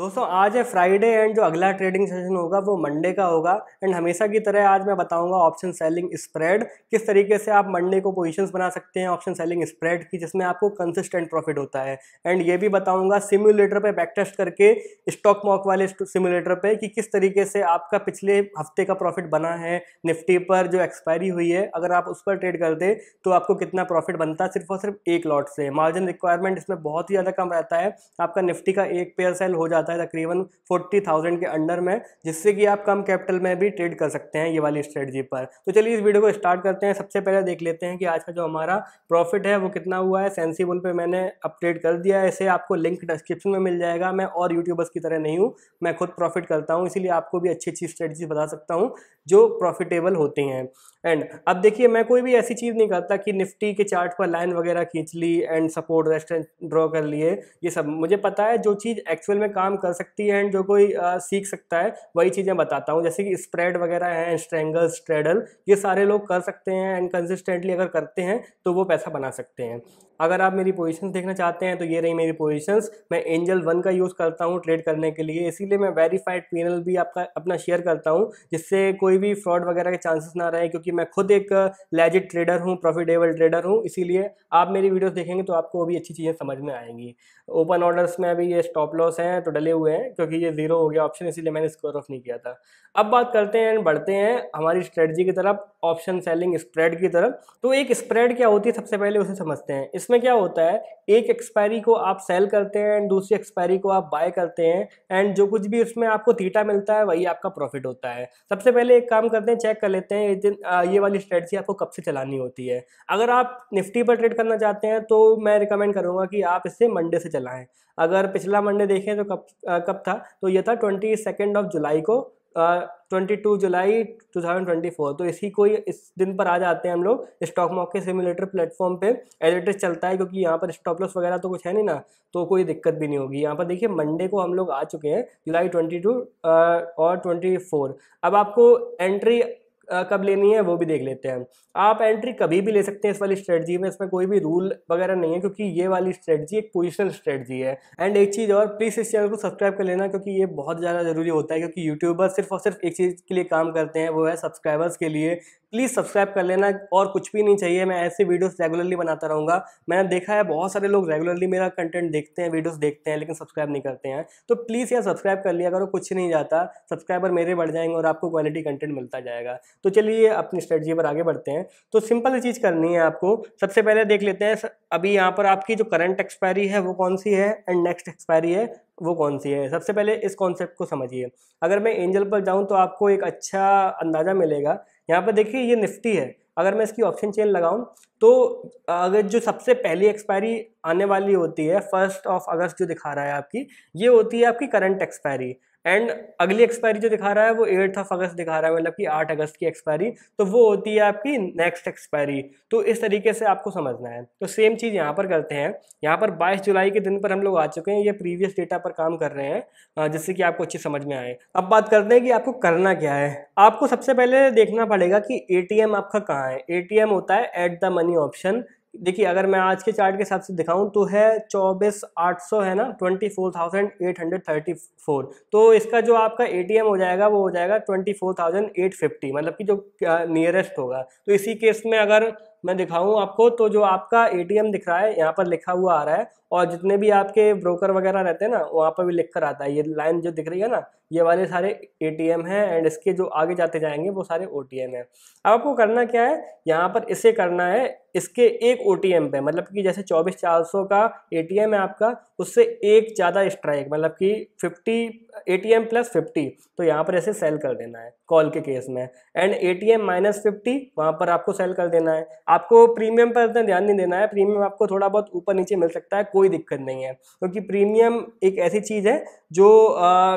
दोस्तों आज है फ्राइडे एंड जो अगला ट्रेडिंग सेशन होगा वो मंडे का होगा एंड हमेशा की तरह आज मैं बताऊंगा ऑप्शन सेलिंग स्प्रेड किस तरीके से आप मंडे को पोजीशंस बना सकते हैं ऑप्शन सेलिंग स्प्रेड की जिसमें आपको कंसिस्टेंट प्रॉफिट होता है एंड ये भी बताऊंगा सिम्युलेटर पे बैक टेस्ट करके स्टॉक मॉक वाले सिम्युलेटर पर कि किस तरीके से आपका पिछले हफ्ते का प्रॉफिट बना है निफ्टी पर जो एक्सपायरी हुई है अगर आप उस पर ट्रेड करते तो आपको कितना प्रॉफिट बनता सिर्फ और सिर्फ एक लॉट से मार्जिन रिक्वायरमेंट इसमें बहुत ही ज़्यादा कम रहता है आपका निफ्टी का एक पेयर सेल हो जाता आता है तकरीबन फोर्टी थाउजेंड के अंडर में जिससे कि आप कम कैपिटल में भी ट्रेड कर सकते हैं ये वाली स्ट्रेटजी पर तो चलिए इस वीडियो को स्टार्ट करते हैं सबसे पहले देख लेते हैं कि आज का जो हमारा प्रॉफिट है वो कितना हुआ है सेंसिव उन पर मैंने अपडेट कर दिया है इसे आपको लिंक डिस्क्रिप्शन में मिल जाएगा मैं और यूट्यूबर्स की तरह नहीं हूँ मैं खुद प्रॉफिट करता हूँ इसीलिए आपको भी अच्छी अच्छी स्ट्रेटजी बता सकता हूँ जो प्रॉफिटेबल होती हैं एंड अब देखिए मैं कोई भी ऐसी चीज़ नहीं करता कि निफ्टी के चार्ट पर लाइन वगैरह खींच ली एंड सपोर्ट रेस्टेंट ड्रॉ कर लिए ये सब मुझे पता है जो चीज़ एक्चुअल में काम कर सकती है एंड जो कोई आ, सीख सकता है वही चीज़ें बताता हूँ जैसे कि स्प्रेड वगैरह है स्ट्रेंगल स्ट्रेडल ये सारे लोग कर सकते हैं एंड कंसिस्टेंटली अगर करते हैं तो वो पैसा बना सकते हैं अगर आप मेरी पोजीशंस देखना चाहते हैं तो ये रही मेरी पोजीशंस मैं एंजल वन का यूज़ करता हूँ ट्रेड करने के लिए इसीलिए मैं वेरीफाइड पीनल भी आपका अपना शेयर करता हूँ जिससे कोई भी फ्रॉड वगैरह के चांसेस ना रहे क्योंकि मैं खुद एक लेजिड ट्रेडर हूँ प्रॉफिटेबल ट्रेडर हूँ इसीलिए आप मेरी वीडियोस देखेंगे तो आपको भी अच्छी चीज़ें समझ में आएंगी ओपन ऑर्डर्स में अभी ये स्टॉप लॉस हैं तो डले हुए हैं क्योंकि ये जीरो हो गया ऑप्शन इसीलिए मैंने स्कोर ऑफ नहीं किया था अब बात करते हैं बढ़ते हैं हमारी स्ट्रेटजी की तरफ ऑप्शन सेलिंग स्प्रेड की तरफ तो एक स्प्रेड क्या होती है सबसे पहले उसे समझते हैं इसमें क्या होता है एक एक्सपायरी को आप सेल करते हैं एंड दूसरी एक्सपायरी को आप बाय करते हैं एंड जो कुछ भी उसमें आपको थीटा मिलता है वही आपका प्रॉफिट होता है सबसे पहले एक काम करते हैं चेक कर लेते हैं ये दिन ये वाली स्ट्रेटजी आपको कब से चलानी होती है अगर आप निफ्टी पर ट्रेड करना चाहते हैं तो मैं रिकमेंड करूँगा कि आप इससे मंडे से चलाएँ अगर पिछला मंडे देखें तो कब कब था तो यह था ट्वेंटी सेकेंड ऑफ जुलाई को 22 जुलाई 2024 तो इसी को इस दिन पर आ जाते हैं हम लोग स्टॉक मार्केट सिमुलेटर प्लेटफॉर्म पे एडिटर चलता है क्योंकि यहाँ पर स्टॉप लॉस वगैरह तो कुछ है नहीं ना तो कोई दिक्कत भी नहीं होगी यहाँ पर देखिए मंडे को हम लोग आ चुके हैं जुलाई 22 और 24 अब आपको एंट्री कब लेनी है वो भी देख लेते हैं आप एंट्री कभी भी ले सकते हैं इस वाली स्ट्रेटजी में इसमें कोई भी रूल वगैरह नहीं है क्योंकि ये वाली स्ट्रेटजी एक पोजिशनल स्ट्रेटजी है एंड एक चीज़ और प्लीज़ इस चैनल को सब्सक्राइब कर लेना क्योंकि ये बहुत ज़्यादा ज़रूरी होता है क्योंकि यूट्यूबर सिर्फ और सिर्फ एक चीज़ के लिए काम करते हैं वो है सब्सक्राइबर्स के लिए प्लीज़ सब्सक्राइब कर लेना और कुछ भी नहीं चाहिए मैं ऐसे वीडियोस रेगुलरली बनाता रहूँगा मैंने देखा है बहुत सारे लोग रेगुलरली मेरा कंटेंट देखते हैं वीडियोस देखते हैं लेकिन सब्सक्राइब नहीं करते हैं तो प्लीज़ यार सब्सक्राइब कर लिया करो कुछ नहीं जाता सब्सक्राइबर मेरे बढ़ जाएंगे और आपको क्वालिटी कंटेंट मिलता जाएगा तो चलिए अपनी स्ट्रेटजी पर आगे बढ़ते हैं तो सिंपल चीज़ करनी है आपको सबसे पहले देख लेते हैं अभी यहाँ पर आपकी जो करंट एक्सपायरी है वो कौन सी है एंड नेक्स्ट एक्सपायरी है वो कौन सी है सबसे पहले इस कॉन्सेप्ट को समझिए अगर मैं एंजल पर जाऊँ तो आपको एक अच्छा अंदाज़ा मिलेगा यहाँ पर देखिए ये निफ्टी है अगर मैं इसकी ऑप्शन चेन लगाऊं तो अगर जो सबसे पहली एक्सपायरी आने वाली होती है फर्स्ट ऑफ अगस्त जो दिखा रहा है आपकी ये होती है आपकी करंट एक्सपायरी एंड अगली एक्सपायरी जो दिखा रहा है वो एट्थ ऑफ अगस्त दिखा रहा है मतलब कि आठ अगस्त की एक्सपायरी तो वो होती है आपकी नेक्स्ट एक्सपायरी तो इस तरीके से आपको समझना है तो सेम चीज़ यहाँ पर करते हैं यहाँ पर बाईस जुलाई के दिन पर हम लोग आ चुके हैं ये प्रीवियस डेटा पर काम कर रहे हैं जिससे कि आपको अच्छी समझ में आए अब बात करते हैं कि आपको करना क्या है आपको सबसे पहले देखना पड़ेगा कि ए आपका कहाँ है ए होता है एट द मनी ऑप्शन देखिए अगर मैं आज के चार्ट के हिसाब से दिखाऊं तो है चौबीस आठ सौ है ना twenty four thousand eight hundred thirty four तो इसका जो आपका एटीएम हो जाएगा वो हो जाएगा twenty four thousand eight fifty मतलब कि जो नियरेस्ट होगा तो इसी केस में अगर मैं दिखाऊं आपको तो जो आपका एटीएम दिख रहा है यहाँ पर लिखा हुआ आ रहा है और जितने भी आपके ब्रोकर वगैरह रहते हैं ना वहाँ पर भी लिख कर आता है ये लाइन जो दिख रही है ना ये वाले सारे ए टी एम हैं एंड इसके जो आगे जाते जाएंगे वो सारे ओ टी एम हैं अब आपको करना क्या है यहाँ पर इसे करना है इसके एक ओ टी एम पे मतलब कि जैसे चौबीस चार सौ का ए टी एम है आपका उससे एक ज़्यादा स्ट्राइक मतलब कि 50 एटीएम प्लस 50 तो यहाँ पर ऐसे सेल कर देना है कॉल के केस में एंड एटीएम माइनस फिफ्टी वहाँ पर आपको सेल कर देना है आपको प्रीमियम पर इतना ध्यान नहीं देना है प्रीमियम आपको थोड़ा बहुत ऊपर नीचे मिल सकता है कोई दिक्कत नहीं है क्योंकि तो प्रीमियम एक ऐसी चीज़ है जो आ,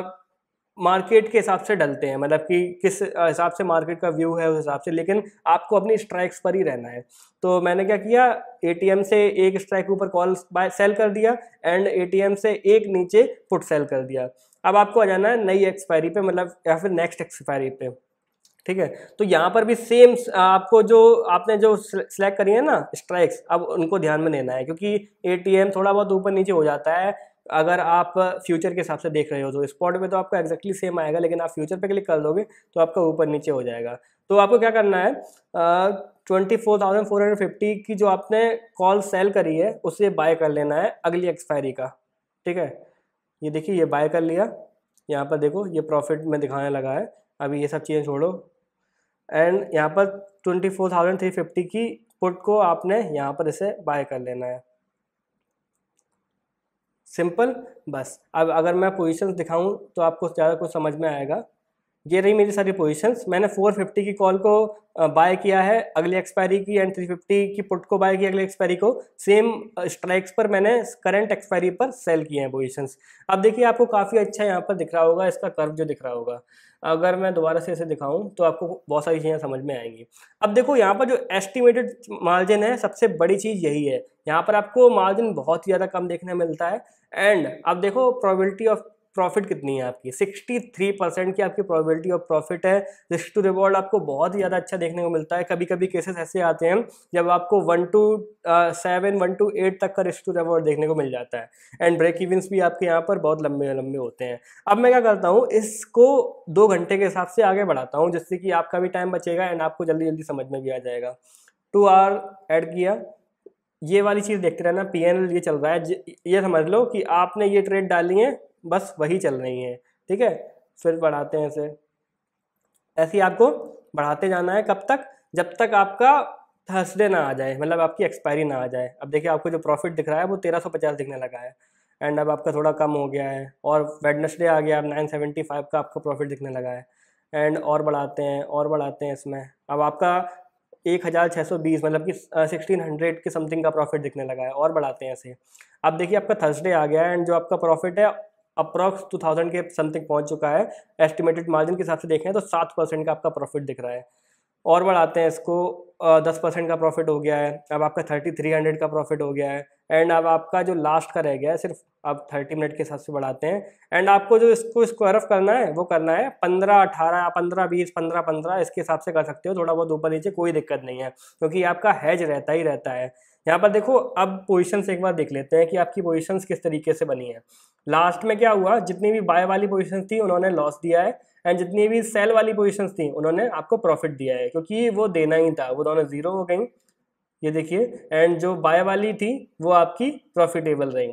मार्केट के हिसाब से डलते हैं मतलब कि किस हिसाब से मार्केट का व्यू है उस हिसाब से लेकिन आपको अपनी स्ट्राइक्स पर ही रहना है तो मैंने क्या किया एटीएम से एक स्ट्राइक ऊपर कॉल बाय सेल कर दिया एंड एटीएम से एक नीचे पुट सेल कर दिया अब आपको आ जाना है नई एक्सपायरी पे मतलब या फिर नेक्स्ट एक्सपायरी पे ठीक है तो यहाँ पर भी सेम आपको जो आपने जो सिलेक्ट करी है ना स्ट्राइक्स अब उनको ध्यान में लेना है क्योंकि एटीएम थोड़ा बहुत ऊपर नीचे हो जाता है अगर आप फ्यूचर के हिसाब से देख रहे हो तो स्पॉट में तो आपका एक्जैक्टली सेम आएगा लेकिन आप फ्यूचर पे क्लिक कर दोगे तो आपका ऊपर नीचे हो जाएगा तो आपको क्या करना है twenty four thousand four hundred fifty की जो आपने कॉल सेल करी है उसे बाय कर लेना है अगली एक्सपायरी का ठीक है ये देखिए ये बाय कर लिया यहाँ पर देखो ये प्रॉफिट में दिखाने लगा है अभी ये सब चीज़ें छोड़ो एंड यहाँ पर twenty four thousand three fifty की पुट को आपने यहाँ पर इसे बाय कर लेना है सिंपल बस अब अगर मैं पोजिशन दिखाऊँ तो आपको ज़्यादा कुछ समझ में आएगा ये रही मेरी सारी पोजीशंस मैंने 450 की कॉल को बाय किया है अगली एक्सपायरी की एंड 350 की पुट को बाय किया अगली एक्सपायरी को सेम स्ट्राइक्स पर मैंने करंट एक्सपायरी पर सेल किए हैं पोजीशंस अब देखिए आपको काफ़ी अच्छा यहाँ पर दिख रहा होगा इसका कर्व जो दिख रहा होगा अगर मैं दोबारा से इसे दिखाऊं तो आपको बहुत सारी चीज़ें समझ में आएंगी अब देखो यहाँ पर जो एस्टिमेटेड मार्जिन है सबसे बड़ी चीज़ यही है यहाँ पर आपको मार्जिन बहुत ही ज़्यादा कम देखने मिलता है एंड अब देखो प्रोबेबिलिटी ऑफ प्रॉफिट कितनी है आपकी 63 परसेंट की आपकी प्रोबेबिलिटी ऑफ प्रॉफिट है रिस्क टू रिवॉर्ड आपको बहुत ही ज़्यादा अच्छा देखने को मिलता है कभी कभी केसेस ऐसे आते हैं जब आपको one to seven one to eight तक का रिस्क टू रिवॉर्ड देखने को मिल जाता है एंड ब्रेक इवेंस भी आपके यहाँ पर बहुत लंबे लंबे होते हैं अब मैं क्या करता हूँ इसको दो घंटे के हिसाब से आगे बढ़ाता हूँ जिससे कि आपका भी टाइम बचेगा एंड आपको जल्दी जल्दी समझ में भी आ जाएगा टू आर एड किया ये वाली चीज़ देखते रहना पी ये चल रहा है ये समझ लो कि आपने ये ट्रेड डाली है बस वही चल रही हैं ठीक है फिर बढ़ाते हैं इसे ऐसे ही आपको बढ़ाते जाना है कब तक जब तक आपका थर्सडे ना आ जाए मतलब आपकी एक्सपायरी ना आ जाए अब देखिए आपको जो प्रॉफिट दिख रहा है वो तेरह सौ पचास दिखने लगा है एंड अब आपका थोड़ा कम हो गया है और वेडनेसडे आ गया अब नाइन सेवेंटी फाइव का आपका प्रॉफिट दिखने लगा है एंड और बढ़ाते हैं और बढ़ाते हैं इसमें अब आपका एक हज़ार छः सौ बीस मतलब कि सिक्सटीन हंड्रेड के समथिंग का प्रॉफिट दिखने लगा है और बढ़ाते हैं इसे अब देखिए आपका थर्सडे आ गया है एंड जो आपका प्रॉफिट है अप्रॉक्स टू थाउजेंड के समथिंग पहुंच चुका है एस्टिमेटेड मार्जिन के हिसाब से देखें तो सात परसेंट का आपका प्रॉफिट दिख रहा है और बढ़ाते हैं इसको दस परसेंट का प्रॉफिट हो गया है अब आपका थर्टी थ्री हंड्रेड का प्रॉफिट हो गया है एंड अब आपका जो लास्ट का रह गया है सिर्फ आप थर्टी मिनट के हिसाब से बढ़ाते हैं एंड आपको जो इसको स्क्वायर ऑफ करना है वो करना है पंद्रह अठारह पंद्रह बीस पंद्रह पंद्रह इसके हिसाब से कर सकते हो थोड़ा बहुत ऊपर नीचे कोई दिक्कत नहीं है क्योंकि आपका हैज रहता ही रहता है यहाँ पर देखो अब पोजिशंस एक बार देख लेते हैं कि आपकी पोजीशंस किस तरीके से बनी है लास्ट में क्या हुआ जितनी भी बाय वाली पोजिशंस थी उन्होंने लॉस दिया है एंड जितनी भी सेल वाली पोजीशंस थी उन्होंने आपको प्रॉफिट दिया है क्योंकि वो देना ही था वो दोनों जीरो हो गई ये देखिए एंड जो बाय वाली थी वो आपकी प्रॉफिटेबल रही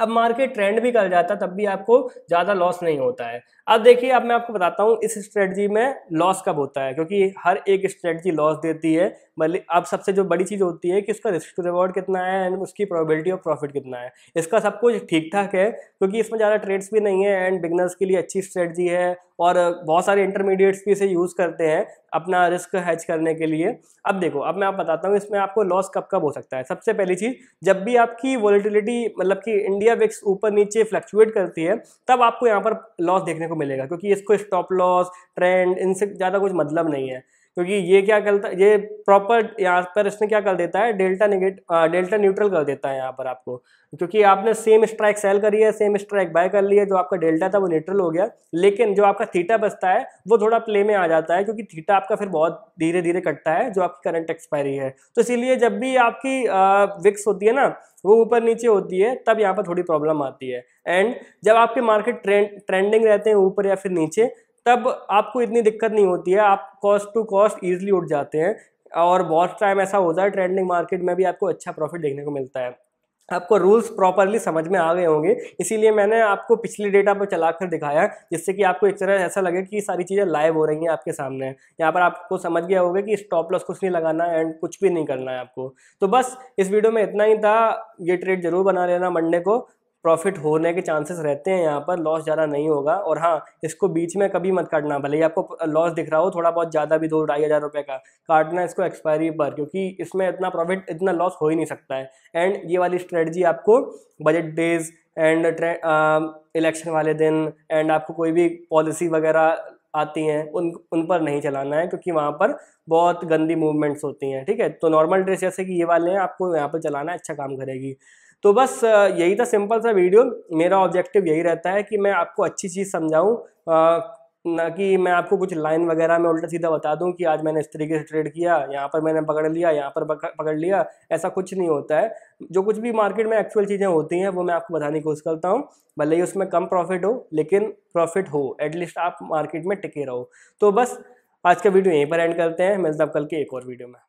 अब मार्केट ट्रेंड भी कर जाता तब भी आपको ज़्यादा लॉस नहीं होता है अब देखिए अब मैं आपको बताता हूँ इस स्ट्रेटजी में लॉस कब होता है क्योंकि हर एक स्ट्रेटजी लॉस देती है मतलब अब सबसे जो बड़ी चीज़ होती है कि उसका रिस्क टू रिवॉर्ड कितना है एंड उसकी प्रोबेबिलिटी ऑफ प्रॉफिट कितना है इसका सब कुछ ठीक ठाक है क्योंकि इसमें ज़्यादा ट्रेड्स भी नहीं है एंड बिगनर्स के लिए अच्छी स्ट्रेटजी है और बहुत सारे इंटरमीडिएट्स भी इसे यूज़ करते हैं अपना रिस्क हैच करने के लिए अब देखो अब मैं आप बताता हूँ इसमें आपको लॉस कब कब हो सकता है सबसे पहली चीज़ जब भी आपकी वॉलिटिलिटी मतलब कि इंडिया विक्स ऊपर नीचे फ्लक्चुएट करती है तब आपको यहाँ पर लॉस देखने को मिलेगा क्योंकि इसको स्टॉप लॉस ट्रेंड इनसे ज़्यादा कुछ मतलब नहीं है क्योंकि ये क्या करता है ये प्रॉपर यहाँ पर इसने क्या कर देता है डेल्टा निगेट डेल्टा न्यूट्रल कर देता है यहाँ पर आपको क्योंकि आपने सेम स्ट्राइक सेल करी है सेम स्ट्राइक बाय कर लिया है जो आपका डेल्टा था वो न्यूट्रल हो गया लेकिन जो आपका थीटा बचता है वो थोड़ा प्ले में आ जाता है क्योंकि थीटा आपका फिर बहुत धीरे धीरे कटता है जो आपकी करंट एक्सपायरी है तो इसीलिए जब भी आपकी विक्स होती है ना वो ऊपर नीचे होती है तब यहाँ पर थोड़ी प्रॉब्लम आती है एंड जब आपके मार्केट ट्रेंड ट्रेंडिंग रहते हैं ऊपर या फिर नीचे तब आपको इतनी दिक्कत नहीं होती है आप कॉस्ट टू कॉस्ट ईजिली उठ जाते हैं और बहुत टाइम ऐसा होता है ट्रेंडिंग मार्केट में भी आपको अच्छा प्रॉफिट देखने को मिलता है आपको रूल्स प्रॉपरली समझ में आ गए होंगे इसीलिए मैंने आपको पिछली डेटा पर चलाकर दिखाया जिससे कि आपको एक तरह ऐसा लगे कि सारी चीज़ें लाइव हो रही हैं आपके सामने यहाँ पर आपको समझ गया होगा कि स्टॉप लॉस कुछ नहीं लगाना है एंड कुछ भी नहीं करना है आपको तो बस इस वीडियो में इतना ही था ये ट्रेड जरूर बना लेना मंडे को प्रॉफिट होने के चांसेस रहते हैं यहाँ पर लॉस ज़्यादा नहीं होगा और हाँ इसको बीच में कभी मत काटना भले ही आपको लॉस दिख रहा हो थोड़ा बहुत ज़्यादा भी दो ढाई हज़ार रुपये का काटना इसको एक्सपायरी पर क्योंकि इसमें इतना प्रॉफिट इतना लॉस हो ही नहीं सकता है एंड ये वाली स्ट्रेटजी आपको बजट डेज एंड इलेक्शन वाले दिन एंड आपको कोई भी पॉलिसी वगैरह आती हैं उन उन पर नहीं चलाना है क्योंकि वहाँ पर बहुत गंदी मूवमेंट्स होती हैं ठीक है तो नॉर्मल ड्रेस जैसे कि ये वाले हैं आपको यहाँ पर चलाना अच्छा काम करेगी तो बस यही था सिंपल सा वीडियो मेरा ऑब्जेक्टिव यही रहता है कि मैं आपको अच्छी चीज़ समझाऊँ ना कि मैं आपको कुछ लाइन वगैरह में उल्टा सीधा बता दूं कि आज मैंने इस तरीके से ट्रेड किया यहाँ पर मैंने पकड़ लिया यहाँ पर पकड़ लिया ऐसा कुछ नहीं होता है जो कुछ भी मार्केट में एक्चुअल चीज़ें होती हैं वो मैं आपको बताने की कोशिश करता हूँ भले ही उसमें कम प्रॉफिट हो लेकिन प्रॉफिट हो एटलीस्ट आप मार्केट में टिके रहो तो बस आज का वीडियो यहीं पर एंड करते हैं मिलता अब कल के एक और वीडियो में